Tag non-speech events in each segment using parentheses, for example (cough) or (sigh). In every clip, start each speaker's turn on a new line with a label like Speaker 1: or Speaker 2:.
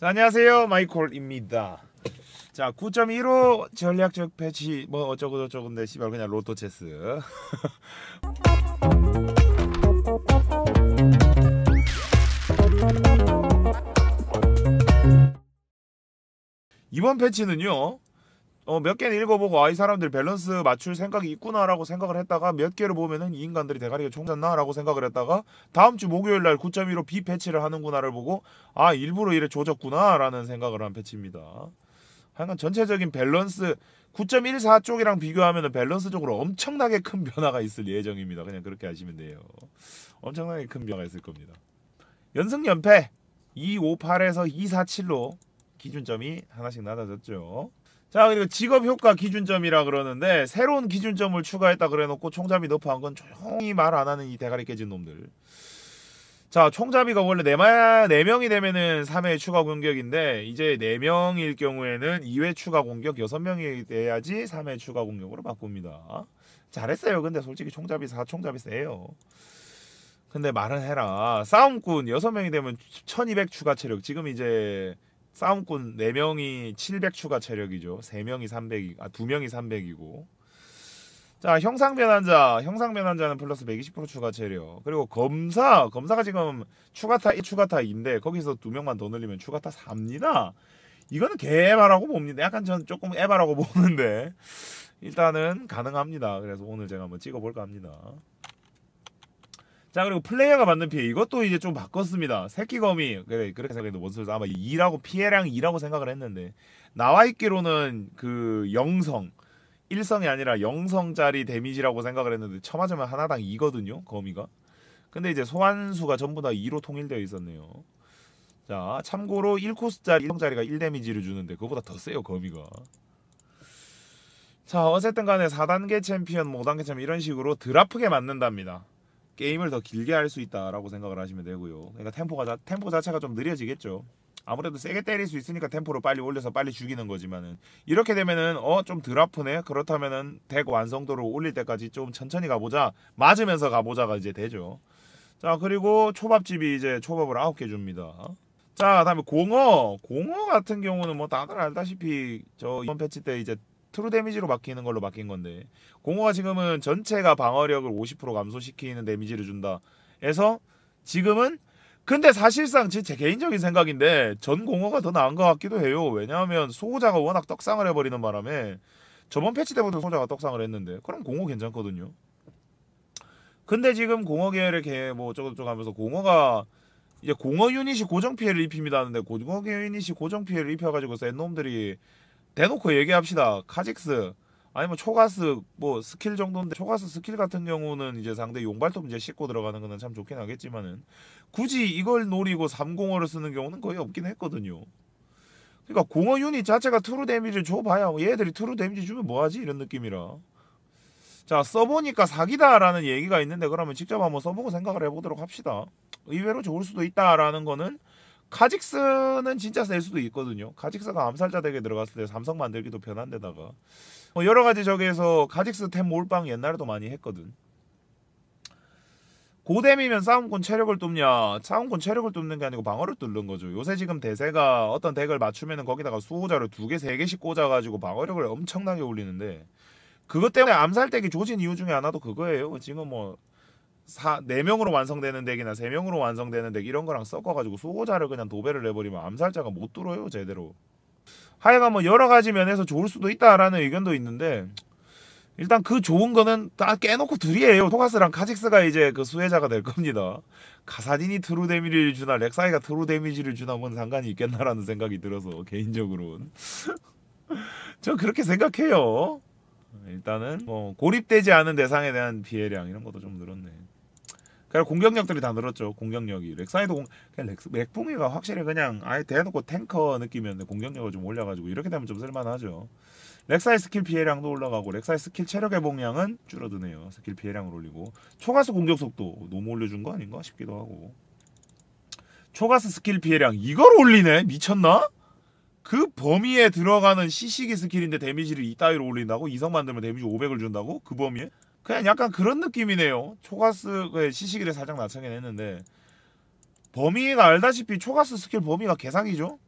Speaker 1: 자, 안녕하세요 마이콜입니다 자9.15 전략적 배치뭐 어쩌고 저쩌고인데 씨발 그냥 로또 체스 (laughs) 이번 패치는요 어, 몇 개는 읽어보고 아이 사람들 밸런스 맞출 생각이 있구나라고 생각을 했다가 몇 개를 보면은 이 인간들이 대가리가 총잤나라고 생각을 했다가 다음 주 목요일 날9 1로 비패치를 하는구나를 보고 아 일부러 이래 조졌구나라는 생각을 한 패치입니다. 하여간 전체적인 밸런스 9.14 쪽이랑 비교하면 밸런스 적으로 엄청나게 큰 변화가 있을 예정입니다. 그냥 그렇게 아시면 돼요. 엄청나게 큰 변화가 있을 겁니다. 연승 연패 258에서 247로 기준점이 하나씩 낮아졌죠. 자 그리고 직업 효과 기준점이라 그러는데 새로운 기준점을 추가했다 그래놓고 총잡이 높아한 건 조용히 말 안 하는 이 대가리 깨진 놈들. 자 총잡이가 원래 네네 네 명이 되면은 3회 추가 공격인데 이제 4 명일 경우에는 2회 추가 공격 6 명이 돼야지 3회 추가 공격으로 바꿉니다. 잘했어요. 근데 솔직히 총잡이 4 총잡이 세요. 근데 말은 해라. 싸움꾼 6명이 되면 1200 추가 체력. 지금 이제 싸움꾼 4명이 700 추가 체력이죠. 3명이 300이 아 2명이 300이고. 자, 형상 변환자. 형상 변환자는 플러스 120% 추가 체력. 그리고 검사. 검사가 지금 추가타 1 추가타 2인데 거기서 2명만 더 늘리면 추가타 4입니다. 이거는 개발하고 봅니다. 약간 전 조금 에바라고 (laughs) 보는데 일단은 가능합니다. 그래서 오늘 제가 한번 찍어 볼까 합니다. 자 그리고 플레이어가 받는 피해 이것도 이제 좀 바꿨습니다 새끼거미 그래 그렇게 생각했는데 원소에서 아마 2라고 피해량 2라고 생각을 했는데 나와 있기로는 그 영성 1성이 아니라 영성짜리 데미지라고 생각을 했는데 쳐맞으면 하나당 2거든요 거미가 근데 이제 소환수가 전부 다 2로 통일되어 있었네요 자 참고로 1코스짜리 1성짜리가 1데미지를 주는데 그거보다 더 세요 거미가 자 어쨌든 간에 4단계 챔피언 5단계 뭐 챔피언 이런 식으로 드라프게 맞는답니다 게임을 더 길게 할 수 있다라고 생각을 하시면 되고요. 그러니까 템포가 자, 템포 자체가 좀 느려지겠죠. 아무래도 세게 때릴 수 있으니까 템포를 빨리 올려서 빨리 죽이는 거지만은 이렇게 되면은 어좀덜 아프네 그렇다면은 덱 완성도를 올릴 때까지 좀 천천히 가보자 맞으면서 가보자가 이제 되죠 자 그리고 초밥집이 이제 초밥을 아홉 개 줍니다 자 다음에 공허공허 같은 경우는 뭐 다들 알다시피 저 이번 패치 때 이제 트루 데미지로 막히는 걸로 막힌 건데 공허가 지금은 전체가 방어력을 50% 감소시키는 데미지를 준다. 해서 지금은 근데 사실상 제 개인적인 생각인데 전 공허가 더 나은 것 같기도 해요. 왜냐하면 소호자가 워낙 떡상을 해버리는 바람에 저번 패치 때부터 소호자가 떡상을 했는데 그럼 공허 괜찮거든요. 근데 지금 공허 계열의 개뭐 어쩌고저쩌고 하면서 공허가 이제 공허 유닛이 고정 피해를 입힙니다 하는데 공허 유닛이 고정 피해를 입혀가지고 센 놈들이 대놓고 얘기합시다. 카직스 아니면 뭐 초가스 뭐 스킬 정도인데 초가스 스킬 같은 경우는 이제 상대 용발톱 이제 씻고 들어가는 거는 참 좋긴 하겠지만은 굳이 이걸 노리고 3공어를 쓰는 경우는 거의 없긴 했거든요. 그러니까 공어 유닛 자체가 트루 데미지를 줘봐야 얘들이 트루 데미지 주면 뭐하지 이런 느낌이라 자 써보니까 사기다라는 얘기가 있는데 그러면 직접 한번 써보고 생각을 해보도록 합시다 의외로 좋을 수도 있다라는 거는 카직스는 진짜 셀 수도 있거든요. 카직스가 암살자 덱에 들어갔을 때 삼성 만들기도 편한 데다가 뭐 여러 가지 저기에서 카직스 템 몰빵 옛날에도 많이 했거든. 고뎀이면 싸움꾼 체력을 뚫냐? 싸움꾼 체력을 뚫는 게 아니고 방어를 뚫는 거죠. 요새 지금 대세가 어떤 덱을 맞추면은 거기다가 수호자를 두 개, 세 개씩 꽂아가지고 방어력을 엄청나게 올리는데 그것 때문에 암살 덱이 조진 이유 중에 하나도 그거예요. 지금 뭐 사, 4명으로 완성되는 덱이나 3명으로 완성되는 덱 이런 거랑 섞어가지고 수호자를 그냥 도배를 해버리면 암살자가 못 들어요 제대로 하여간 뭐 여러 가지 면에서 좋을 수도 있다라는 의견도 있는데 일단 그 좋은 거는 다 깨놓고 드리에요 토가스랑 카직스가 이제 그 수혜자가 될 겁니다. 가사딘이 트루 데미지를 주나 렉사이가 트루 데미지를 주나 뭔 상관이 있겠나라는 생각이 들어서 개인적으로는 저 (laughs) 그렇게 생각해요. 일단은 뭐 고립되지 않은 대상에 대한 비해량 이런 것도 좀 늘었네. 그냥 공격력들이 다 늘었죠. 공격력이 렉사이드 공그 렉스, 맥붕이가 확실히 그냥 아예 대놓고 탱커 느낌이었는데 공격력을 좀 올려가지고 이렇게 되면 좀 쓸만하죠. 렉사이 스킬 피해량도 올라가고 렉사이 스킬 체력 회복량은 줄어드네요. 스킬 피해량을 올리고 초가스 공격 속도 너무 올려준 거 아닌가 싶기도 하고 초가스 스킬 피해량 이걸 올리네 미쳤나? 그 범위에 들어가는 시식이 스킬인데 데미지를 이따위로 올린다고 이성 만들면 데미지 500을 준다고 그 범위에? 그냥 약간 그런 느낌이네요. 초가스의 시시기를 살짝 낮추긴 했는데 범위가 알다시피 초가스 스킬 범위가 개상이죠.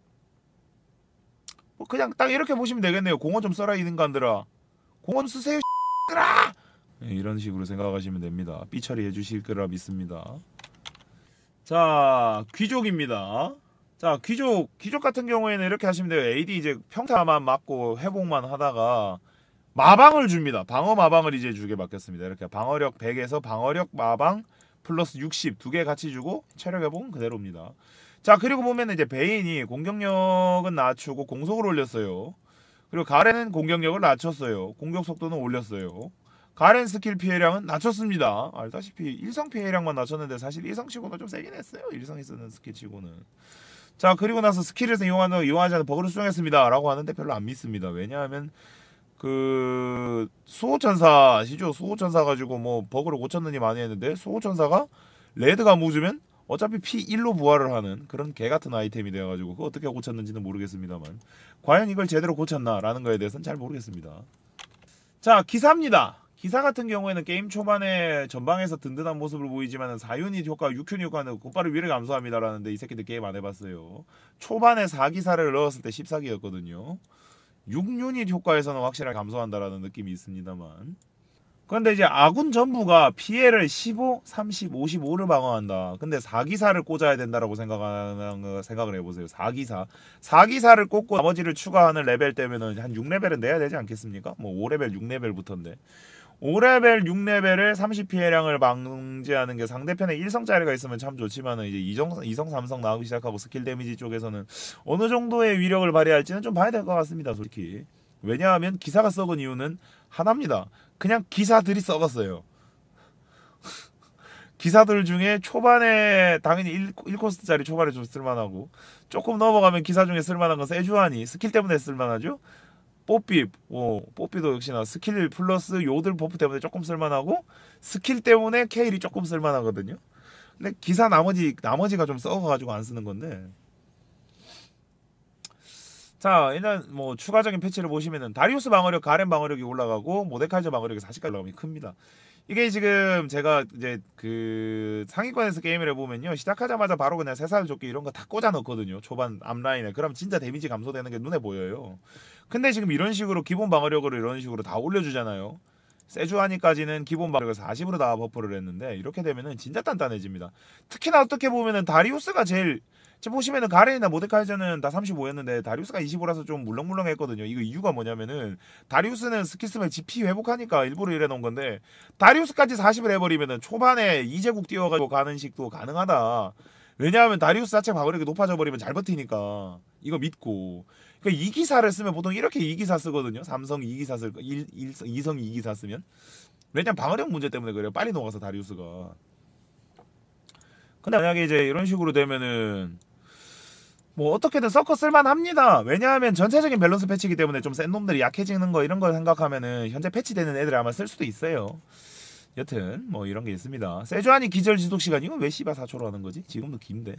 Speaker 1: 뭐 그냥 딱 이렇게 보시면 되겠네요. 공원 좀 써라 이 인간들아. 공원 쓰세요 들아 예, 이런 식으로 생각하시면 됩니다. 삐처리 해주실 거라 믿습니다. 자 귀족입니다. 자 귀족 귀족 같은 경우에는 이렇게 하시면 돼요. AD 이제 평타만 맞고 회복만 하다가 마방을 줍니다. 방어 마방을 이제 주게 바뀌었습니다. 이렇게 방어력 100에서 방어력 마방 플러스 60 두 개 같이 주고 체력 회복은 그대로입니다. 자 그리고 보면 이제 베인이 공격력은 낮추고 공속을 올렸어요. 그리고 가렌은 공격력을 낮췄어요. 공격 속도는 올렸어요. 가렌 스킬 피해량은 낮췄습니다. 알다시피 아, 일성 피해량만 낮췄는데 사실 일성치고는 좀 세긴 했어요. 일성이 쓰는 스킬치고는. 자 그리고 나서 스킬에서 이용하는 이용하지 않은 버그를 수정했습니다라고 하는데 별로 안 믿습니다. 왜냐하면 그 수호천사 아시죠? 수호천사 가지고 뭐 버그를 고쳤느니 많이 했는데 수호천사가 레드가 무즈면 어차피 P1로 부활을 하는 그런 개같은 아이템이 되어가지고 그 어떻게 고쳤는지는 모르겠습니다만 과연 이걸 제대로 고쳤나라는 거에 대해서는 잘 모르겠습니다. 자 기사입니다. 기사 같은 경우에는 게임 초반에 전방에서 든든한 모습을 보이지만 사유닛 효과, 6큐 효과는 곧바로 위를 감소합니다라는데 이 새끼들 게임 안 해봤어요. 초반에 4기사를 넣었을 때 14기였거든요. 6유닛 효과에서는 확실하게 감소한다라는 느낌이 있습니다만 그런데 이제 아군 전부가 피해를 15, 30, 55를 방어한다. 근데 4기사를 꽂아야 된다라고 생각하는 생각을 해보세요. 4기사. 4기사를 꽂고 나머지를 추가하는 레벨 때문에한 6레벨은 내야 되지 않겠습니까? 뭐 5레벨, 6레벨부터인데. 5레벨, 6레벨을 30피해량을 방지하는 게 상대편에 1성짜리가 있으면 참 좋지만은 이제 2성, 2성, 3성 나오기 시작하고 스킬 데미지 쪽에서는 어느 정도의 위력을 발휘할지는 좀 봐야 될 것 같습니다, 솔직히. 왜냐하면 기사가 썩은 이유는 하나입니다. 그냥 기사들이 썩었어요. (laughs) 기사들 중에 초반에 당연히 1, 1코스트짜리 초반에 좀 쓸만하고 조금 넘어가면 기사 중에 쓸만한 건 세주환이 스킬 때문에 쓸만하죠. 뽀삐 어, 뽀삐도 역시나 스킬 플러스 요들 버프 때문에 조금 쓸만하고 스킬 때문에 케일이 조금 쓸만하거든요 근데 기사 나머지 나머지가 좀 썩어가지고 안 쓰는 건데 자 일단 뭐 추가적인 패치를 보시면은 다리우스 방어력 가렌 방어력이 올라가고 모데카이저 방어력이 40까지 올라가면 큽니다 이게 지금 제가 이제 그 상위권에서 게임을 해보면요 시작하자마자 바로 그냥 세살 조끼 이런 거 다 꽂아 넣거든요 초반 앞라인에 그럼 진짜 데미지 감소되는 게 눈에 보여요 근데 지금 이런 식으로 기본 방어력으로 이런 식으로 다 올려주잖아요. 세주하니까지는 기본 방어력을 40으로 다버프를 했는데 이렇게 되면은 진짜 단단해집니다. 특히나 어떻게 보면은 다리우스가 제일 지금 보시면은 가렌이나 모데카이저는 다 35였는데 다리우스가 25라서 좀 물렁물렁했거든요. 이거 이유가 뭐냐면은 다리우스는 스킬스멜 GP 회복하니까 일부러 이래 놓은 건데 다리우스까지 40을 해버리면은 초반에 이제국 뛰어가지고 가는 식도 가능하다. 왜냐하면 다리우스 자체 방어력이 높아져 버리면 잘 버티니까 이거 믿고 그러니까 이 기사를 쓰면 보통 이렇게 이 기사 쓰거든요. 삼성 이 기사 쓸 일, 일, 이성 이 기사 쓰면 왜냐면 방어력 문제 때문에 그래요. 빨리 녹아서 다리우스가. 근데 만약에 이제 이런 식으로 되면은 뭐 어떻게든 섞어 쓸만 합니다. 왜냐하면 전체적인 밸런스 패치기 이 때문에 좀 센 놈들이 약해지는 거 이런 걸 생각하면은 현재 패치되는 애들 아마 쓸 수도 있어요. 여튼 뭐 이런 게 있습니다. 세주하니 기절 지속 시간 이건 왜 씨바 사초로 하는 거지? 지금도 긴데.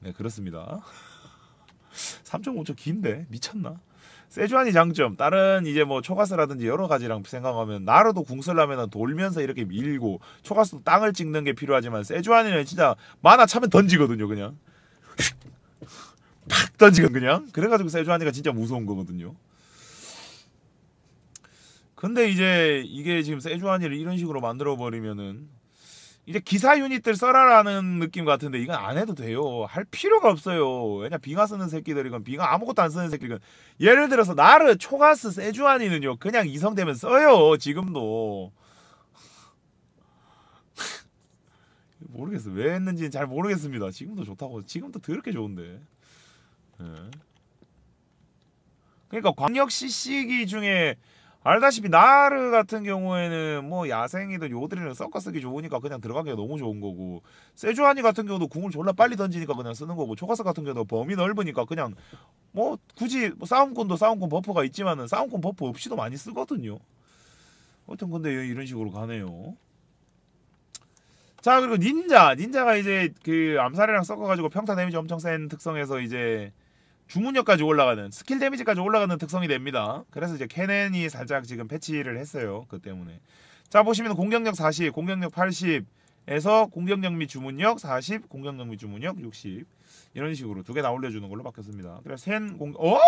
Speaker 1: 네 그렇습니다. 3.5초 긴데 미쳤나? 세주안이 장점 다른 이제 뭐 초가스라든지 여러 가지랑 생각하면 나라도 궁설라면은 돌면서 이렇게 밀고 초가스도 땅을 찍는 게 필요하지만 세주안이는 진짜 만화 차면 던지거든요 그냥 팍 던지건 그냥 그래가지고 세주안이가 진짜 무서운 거거든요 근데 이제 이게 지금 세주안이를 이런 식으로 만들어 버리면은 이제 기사 유닛들 써라라는 느낌 같은데 이건 안 해도 돼요. 할 필요가 없어요. 왜냐 빙하 쓰는 새끼들이건 빙하 아무것도 안 쓰는 새끼건 예를 들어서 나르 초가스 세주안이는요 그냥 이성 되면 써요 지금도 (laughs) 모르겠어 왜 했는지는 잘 모르겠습니다. 지금도 좋다고 지금도 더럽게 좋은데. 네. 그러니까 광역 CC기 중에 알다시피 나르 같은 경우에는 뭐 야생이든 요들이든 섞어 쓰기 좋으니까 그냥 들어가기가 너무 좋은 거고 세주하니 같은 경우도 궁을 졸라 빨리 던지니까 그냥 쓰는 거고 초가석 같은 경우도 범위 넓으니까 그냥 뭐 굳이 뭐 싸움꾼도 싸움꾼 버프가 있지만은 싸움꾼 버프 없이도 많이 쓰거든요. 어떤 근데 이런 식으로 가네요. 자 그리고 닌자 닌자가 이제 그 암살이랑 섞어가지고 평타 데미지 엄청 센 특성에서 이제 주문력까지 올라가는 스킬 데미지까지 올라가는 특성이 됩니다. 그래서 이제 케넨이 살짝 지금 패치를 했어요. 그 때문에 자 보시면 공격력 40, 공격력 80에서 공격력 및 주문력 40, 공격력 및 주문력 60 이런 식으로 두개다 올려주는 걸로 바뀌었습니다. 그래서 센 공격 어?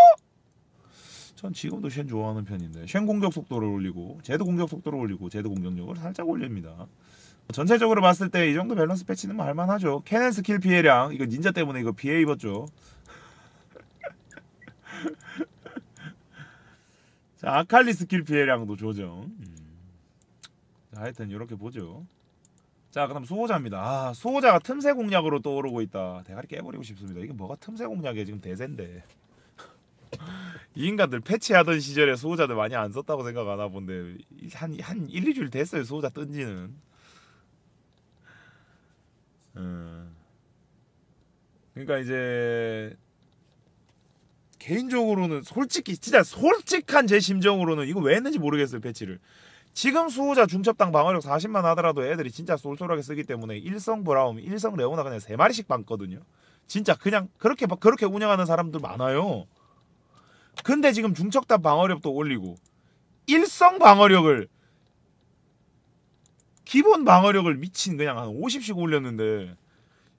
Speaker 1: 전 지금도 쉔 좋아하는 편인데 쉔 공격 속도를 올리고 제드 공격 속도를 올리고 제드 공격력을 살짝 올립니다. 전체적으로 봤을 때 이 정도 밸런스 패치는 뭐 할만하죠. 케넨 스킬 피해량 이거 닌자 때문에 이거 피해 입었죠. 자, 아칼리 스킬 피해량도 조정. 음. 자, 하여튼 이렇게 보죠. 자, 그다음 수호자입니다. 아, 수호자가 틈새 공략으로 떠오르고 있다. 대가리 깨버리고 싶습니다. 이게 뭐가 틈새 공략이에 지금 대세인데. (laughs) 이 인간들 패치하던 시절에 수호자들 많이 안 썼다고 생각하나 본데 한, 한 1, 2주일 됐어요 수호자 뜬지는 음. 그러니까 이제 개인적으로는 솔직히 진짜 솔직한 제 심정으로는 이거 왜 했는지 모르겠어요 배치를 지금 수호자 중첩당 방어력 40만 하더라도 애들이 진짜 쏠쏠하게 쓰기 때문에 일성 브라움 일성 레오나 그냥 세 마리씩 많거든요 진짜 그냥 그렇게 그렇게 운영하는 사람들 많아요 근데 지금 중첩당 방어력도 올리고 일성 방어력을 기본 방어력을 미친 그냥 한 50씩 올렸는데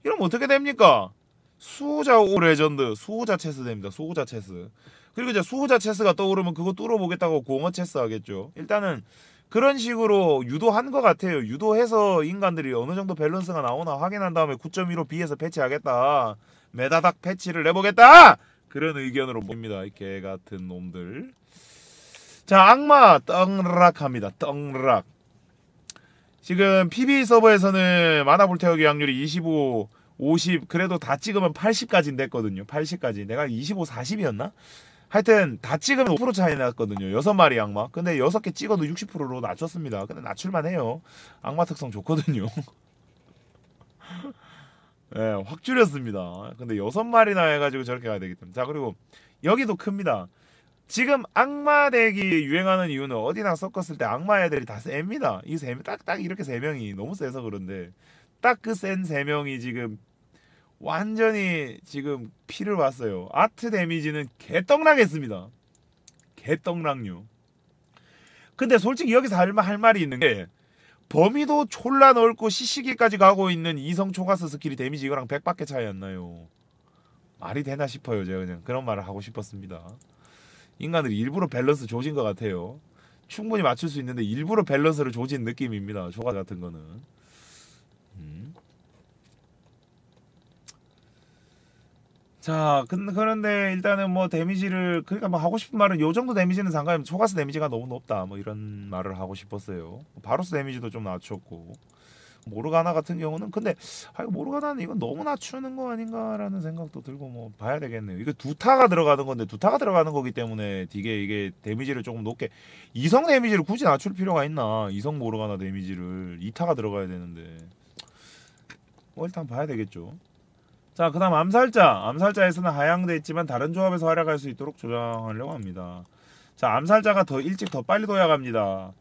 Speaker 1: 이러면 어떻게 됩니까? 수호자 오 레전드 수호자 체스됩니다. 수호자 체스. 그리고 이제 수호자 체스가 떠오르면 그거 뚫어보겠다고 공허 체스 하겠죠. 일단은 그런 식으로 유도한 것 같아요. 유도해서 인간들이 어느 정도 밸런스가 나오나 확인한 다음에 9 1로비해서 패치하겠다. 메다닥 패치를 내보겠다. 그런 의견으로 봅니다개 같은 놈들. 자, 악마 떡락합니다. 떡락. 지금 PB 서버에서는 만화 불태우기 확률이 25 50 그래도 다 찍으면 80까지 됐거든요. 80까지. 내가 25, 40이었나? 하여튼 다 찍으면 5% 차이 났거든요. 여섯 마리 악마. 근데 여섯 개 찍어도 60%로 낮췄습니다. 근데 낮출만 해요. 악마 특성 좋거든요. (laughs) 네, 확 줄였습니다. 근데 여섯 마리나 해가지고 저렇게 가야 되기 때문에. 자, 그리고 여기도 큽니다. 지금 악마 대기 유행하는 이유는 어디나 섞었을 때 악마 애들이 다 셉니다. 이세 명, 딱, 딱 이렇게 세 명이 너무 세서 그런데 딱 그 센 세 명이 지금 완전히 지금 피를 봤어요. 아트 데미지는 개떡락했습니다 개떡락류. 근데 솔직히 여기서 할, 할 말이 있는 게 범위도 졸라 넓고 시시기까지 가고 있는 이성 초가스 스킬이 데미지 이거랑 100밖에 차이 였 나요. 말이 되나 싶어요. 제가 그냥 그런 말을 하고 싶었습니다. 인간들이 일부러 밸런스 조진 것 같아요. 충분히 맞출 수 있는데 일부러 밸런스를 조진 느낌입니다. 초가 같은 거는. 자, 그런데 일단은 뭐 데미지를 그러니까 뭐 하고 싶은 말은 요 정도 데미지는 상관없 초가스 데미지가 너무 높다 뭐 이런 말을 하고 싶었어요. 뭐 바로스 데미지도 좀 낮췄고 모르가나 같은 경우는 근데 아 모르가나는 이건 너무 낮추는 거 아닌가라는 생각도 들고 뭐 봐야 되겠네요. 이거 두 타가 들어가는 건데 두 타가 들어가는 거기 때문에 이게 이게 데미지를 조금 높게 이성 데미지를 굳이 낮출 필요가 있나? 이성 모르가나 데미지를 이타가 들어가야 되는데. 뭐 일단 봐야 되겠죠. 자, 그다음 암살자. 암살자에서는 하향돼 있지만 다른 조합에서 활약할 수 있도록 조정하려고 합니다. 자, 암살자가 더 일찍 더 빨리 도약합니다.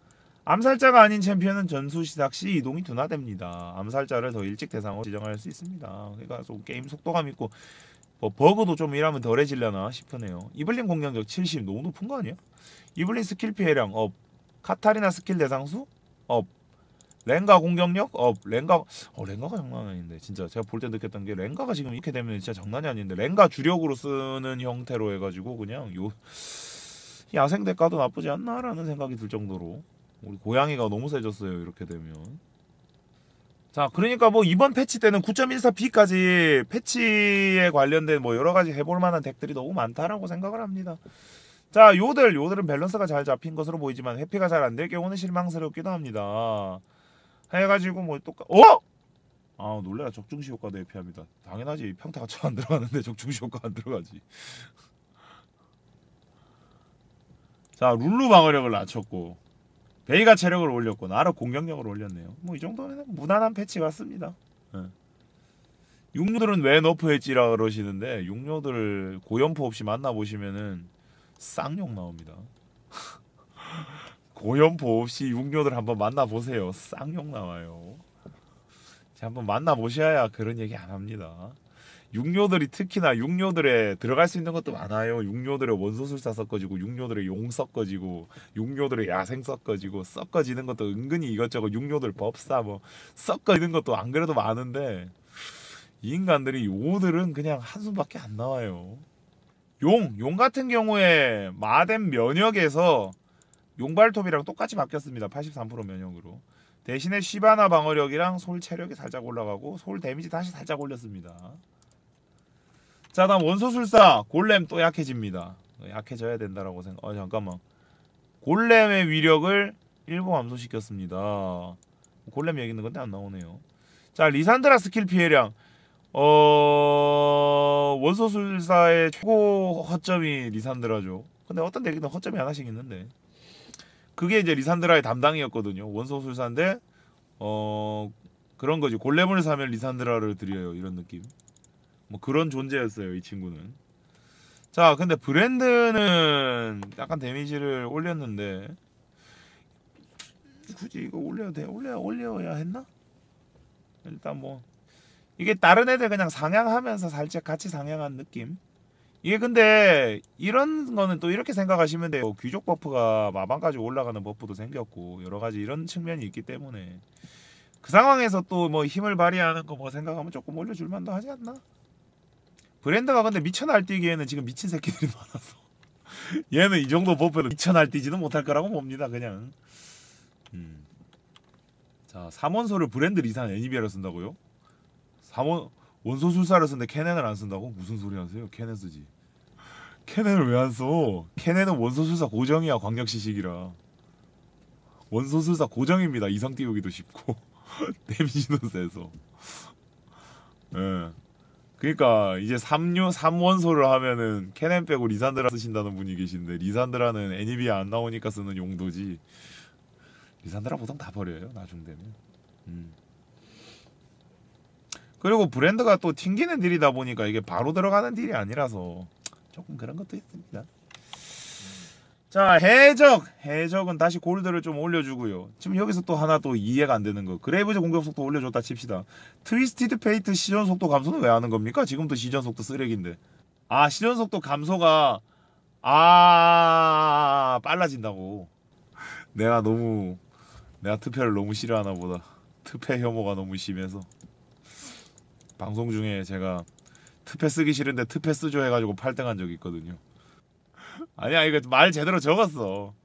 Speaker 1: 암살자가 아닌 챔피언은 전수 시작 시 이동이 둔화됩니다. 암살자를 더 일찍 대상으로 지정할 수 있습니다. 그러니까 좀 게임 속도감 있고 뭐 버그도 좀 일하면 덜해질려나 싶으네요. 이블린 공격력 70 너무 높은 거 아니야? 이블린 스킬 피해량 업, 카타리나 스킬 대상수 업, 랭가 공격력 어 랭가 어 랭가가 장난 아닌데 진짜 제가 볼 때 느꼈던 게 랭가가 지금 이렇게 되면 진짜 장난이 아닌데 랭가 주력으로 쓰는 형태로 해가지고 그냥 요 야생 대가도 나쁘지 않나라는 생각이 들 정도로 우리 고양이가 너무 세졌어요 이렇게 되면 자 그러니까 뭐 이번 패치 때는 9.14B까지 패치에 관련된 뭐 여러가지 해볼만한 덱들이 너무 많다라고 생각을 합니다 자 요들 요들은 밸런스가 잘 잡힌 것으로 보이지만 회피가 잘 안 될 경우는 실망스럽기도 합니다 해가지고 뭐 똑같 어? 아 놀래라 적중시 효과도 피합니다 당연하지 평타가 처안 들어가는데 적중시 효과 안 들어가지 자 룰루 방어력을 낮췄고 베이가 체력을 올렸고 나로 공격력을 올렸네요 뭐 이 정도면 무난한 패치 같습니다 예. 육류들은 왜 너프했지라 그러시는데 육류들 고연포 없이 만나보시면은 쌍욕 나옵니다 (laughs) 고연보 없이 육년을 한번 만나보세요. 쌍욕 나와요. 자, 한번 만나보셔야 그런 얘기 안 합니다. 육료들이 특히나 육료들에 들어갈 수 있는 것도 많아요. 육료들의 원소술사 섞어지고 육료들의 용 섞어지고 육료들의 야생 섞어지고 섞어지는 것도 은근히 이것저것 육료들 법사 뭐 섞어지는 것도 안 그래도 많은데 이 인간들이 요들은 그냥 한숨밖에 안 나와요. 용, 용 같은 경우에 마덴 면역에서 용발톱이랑 똑같이 바뀌었습니다. 83% 면역으로. 대신에 시바나 방어력이랑 솔 체력이 살짝 올라가고 솔 데미지 다시 살짝 올렸습니다. 자 다음 원소술사 골렘 또 약해집니다. 약해져야 된다라고 생각... 아 잠깐만. 골렘의 위력을 일부 감소시켰습니다. 골렘 얘기 있는 건데 안 나오네요. 자 리산드라 스킬 피해량 어... 원소술사의 최고 허점이 리산드라죠. 근데 어떤 대기든 허점이 하나씩 있는데 그게 이제 리산드라의 담당이었거든요. 원소술사인데 어 그런 거지. 골렘을 사면 리산드라를 드려요. 이런 느낌. 뭐 그런 존재였어요. 이 친구는. 자, 근데 브랜드는 약간 데미지를 올렸는데 굳이 이거 올려야 돼? 올려 올려야 했나? 일단 뭐 이게 다른 애들 그냥 상향하면서 살짝 같이 상향한 느낌. 이게 근데 이런 거는 또 이렇게 생각하시면 돼요. 귀족 버프가 마방까지 올라가는 버프도 생겼고 여러 가지 이런 측면이 있기 때문에 그 상황에서 또 뭐 힘을 발휘하는 거 뭐 생각하면 조금 올려줄 만도 하지 않나? 브랜드가 근데 미쳐 날뛰기에는 지금 미친 새끼들이 (laughs) 많아서 얘는 이 정도 버프는 미쳐 날뛰지는 못할 거라고 봅니다. 그냥 음. 자, 3원소를 브랜드 리상애니비아로 쓴다고요? 3원 원소 술사를 쓰는데 캐넨을 안 쓴다고? 무슨 소리 하세요? 캐넨 쓰지. 캐넨을 왜 안 써? 캐넨은 원소 술사 고정이야 광역시식이라. 원소 술사 고정입니다. 이상 띄우기도 쉽고 (laughs) 데미지도 세서. 예. 그러니까 이제 3류 3원소를 하면은 캐넨 빼고 리산드라 쓰신다는 분이 계신데 리산드라는 애니비안 e 나오니까 쓰는 용도지. 리산드라 보통 다 버려요. 나중 되면. 음. 그리고 브랜드가 또 튕기는 딜이다 보니까 이게 바로 들어가는 딜이 아니라서 조금 그런 것도 있습니다. 자 해적 해적은 다시 골드를 좀 올려주고요 지금 여기서 또 하나 또 이해가 안 되는 거 그레이브즈 공격 속도 올려줬다 칩시다 트위스티드 페이트 시전 속도 감소는 왜 하는 겁니까 지금도 시전 속도 쓰레기인데 아 시전 속도 감소가 아 빨라진다고 내가 너무 내가 투표를 너무 싫어하나 보다 투표 혐오가 너무 심해서 방송 중에 제가 투패 쓰기 싫은데 투패 쓰죠 해가지고 8등 한 적이 있거든요. 아니야 이거 그 말 제대로 적었어.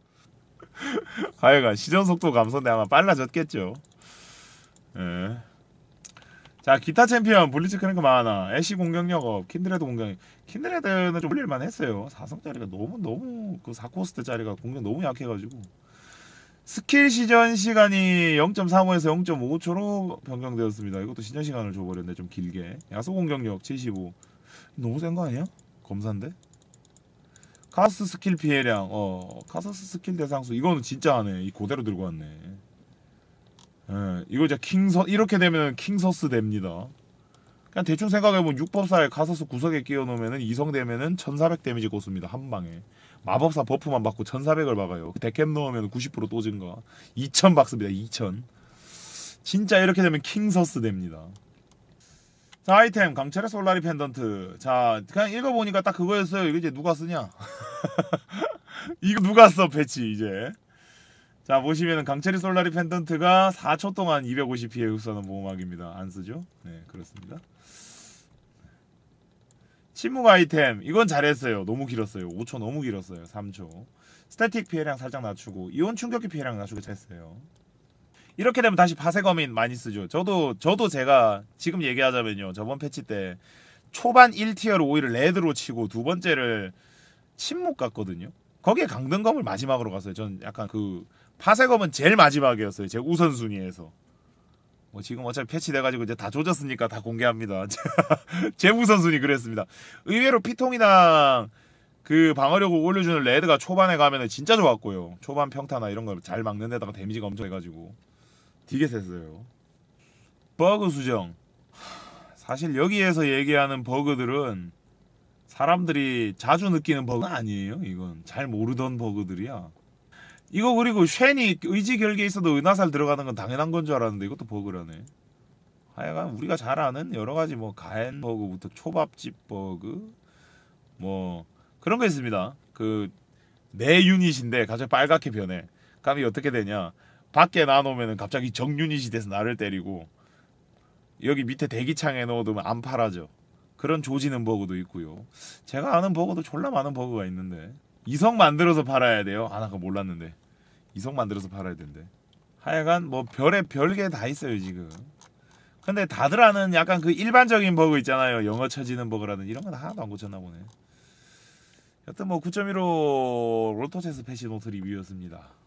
Speaker 1: 하여간 시전 속도 감소인데 아마 빨라졌겠죠. 예. 자 기타 챔피언 블리츠 크랭크 마하나 애쉬 공격력 업 킨드레드 공격 킨드레드는 좀 올릴만 했어요. 4성짜리가 너무 너무 그 4코스트짜리가 공격 너무 약해가지고 스킬 시전 시간이 0.35에서 0.5초로 변경되었습니다. 이것도 시전 시간을 줘버렸네 좀 길게. 야소 공격력 75. 너무 센 거 아니야? 검사인데? 카스 스킬 피해량 어카스 스킬 대상수 이거는 진짜 하네 이 고대로 들고 왔네 예 이거 이제 킹서 이렇게 되면 킹서스 됩니다 그냥 대충 생각해보면 육법사의 카서스 구석에 끼워놓으면 이성 되면은 1400 데미지 꽂습니다 한 방에 마법사 버프만 받고 1400을 박아요. 그 데캡 넣으면 90%또 증가. 2000 박습니다. 2000. 진짜 이렇게 되면 킹서스 됩니다. 자, 아이템 강철의 솔라리 펜던트. 자, 그냥 읽어보니까 딱 그거였어요. 이게 이제 누가 쓰냐? (laughs) 이거 누가 써 패치 이제. 자, 보시면은 강철의 솔라리 펜던트가 4초 동안 250피의 흡수하는 보호막입니다. 안 쓰죠? 네, 그렇습니다. 침묵 아이템 이건 잘했어요. 너무 길었어요. 5초 너무 길었어요. 3초. 스태틱 피해량 살짝 낮추고 이온 충격기 피해량 낮추고 잘했어요. 이렇게 되면 다시 파쇄검인 많이 쓰죠. 저도 저도 제가 지금 얘기하자면요. 저번 패치 때 초반 1티어를 오히려 레드로 치고 두 번째를 침묵 갔거든요. 거기에 강등검을 마지막으로 갔어요. 전 약간 그 파쇄검은 제일 마지막이었어요. 제 우선순위에서. 뭐 지금 어차피 패치돼가지고 이제 다 조졌으니까 다 공개합니다. 제부 (laughs) 선수니 그랬습니다. 의외로 피통이랑 그 방어력을 올려주는 레드가 초반에 가면은 진짜 좋았고요. 초반 평타나 이런 걸 잘 막는 데다가 데미지가 엄청 해가지고 되게 셌어요. 버그 수정. 사실 여기에서 얘기하는 버그들은 사람들이 자주 느끼는 버그 아니에요. 이건 잘 모르던 버그들이야. 이거 그리고 쉔이 의지 결계에있어도 은하살 들어가는 건 당연한 건 줄 알았는데 이것도 버그라네. 하여간 우리가 잘 아는 여러 가지 뭐 가엔 버그부터 초밥집 버그 뭐 그런 거 있습니다. 그 내 유닛인데 갑자기 빨갛게 변해. 감이 어떻게 되냐? 밖에 놔놓으면 갑자기 정유닛이 돼서 나를 때리고 여기 밑에 대기창에 넣어두면 안 팔아져. 그런 조지는 버그도 있고요. 제가 아는 버그도 졸라 많은 버그가 있는데 이성 만들어서 팔아야 돼요. 아, 나 그거 몰랐는데. 이성 만들어서 팔아야 된대. 하여간 뭐별에 별게 다 있어요 지금. 근데 다들 아는 약간 그 일반적인 버그 있잖아요. 영어 쳐지는 버그라는 이런 건 하나도 안 고쳤나 보네. 여튼 뭐 9.15 롤토체스 패시 노트 리뷰였습니다.